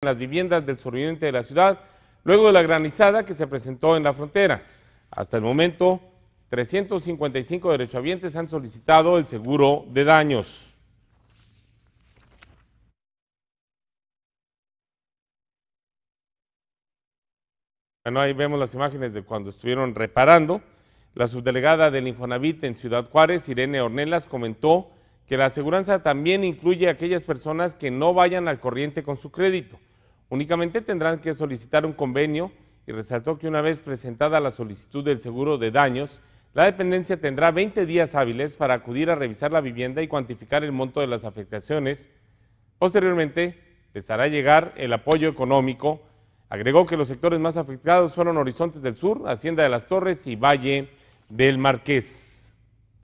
en las viviendas del suroriente de la ciudad, luego de la granizada que se presentó en la frontera. Hasta el momento, 355 derechohabientes han solicitado el seguro de daños. Bueno, ahí vemos las imágenes de cuando estuvieron reparando. La subdelegada del Infonavit en Ciudad Juárez, Irene Ornelas, comentó que la aseguranza también incluye a aquellas personas que no vayan al corriente con su crédito. Únicamente tendrán que solicitar un convenio y resaltó que una vez presentada la solicitud del seguro de daños, la dependencia tendrá 20 días hábiles para acudir a revisar la vivienda y cuantificar el monto de las afectaciones. Posteriormente, les hará llegar el apoyo económico. Agregó que los sectores más afectados fueron Horizontes del Sur, Hacienda de las Torres y Valle del Marqués.